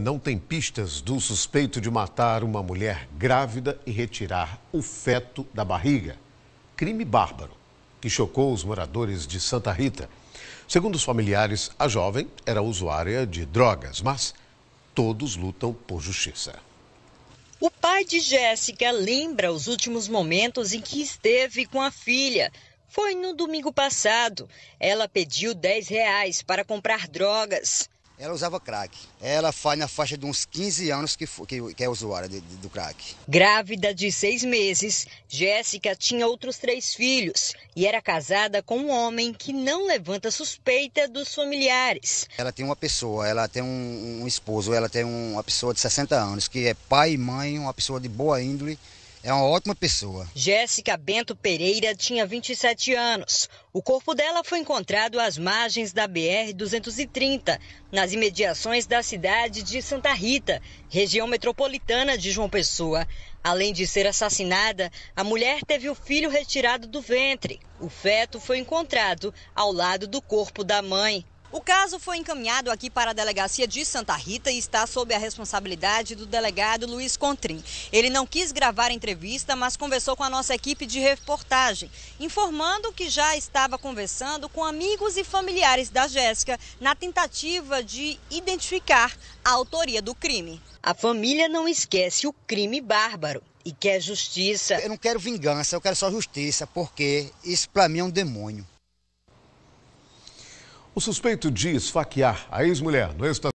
Não tem pistas do suspeito de matar uma mulher grávida e retirar o feto da barriga. Crime bárbaro que chocou os moradores de Santa Rita. Segundo os familiares, a jovem era usuária de drogas, mas todos lutam por justiça. O pai de Jéssica lembra os últimos momentos em que esteve com a filha. Foi no domingo passado. Ela pediu 10 reais para comprar drogas. Ela usava crack. Ela faz na faixa de uns 15 anos que, que, que é usuária de, de, do crack. Grávida de seis meses, Jéssica tinha outros três filhos e era casada com um homem que não levanta suspeita dos familiares. Ela tem uma pessoa, ela tem um, um esposo, ela tem um, uma pessoa de 60 anos que é pai e mãe, uma pessoa de boa índole é uma ótima pessoa. Jéssica Bento Pereira tinha 27 anos. O corpo dela foi encontrado às margens da BR-230, nas imediações da cidade de Santa Rita, região metropolitana de João Pessoa. Além de ser assassinada, a mulher teve o filho retirado do ventre. O feto foi encontrado ao lado do corpo da mãe. O caso foi encaminhado aqui para a delegacia de Santa Rita e está sob a responsabilidade do delegado Luiz Contrim. Ele não quis gravar a entrevista, mas conversou com a nossa equipe de reportagem, informando que já estava conversando com amigos e familiares da Jéssica na tentativa de identificar a autoria do crime. A família não esquece o crime bárbaro e quer justiça. Eu não quero vingança, eu quero só justiça, porque isso para mim é um demônio. O suspeito de esfaquear a ex-mulher no estado.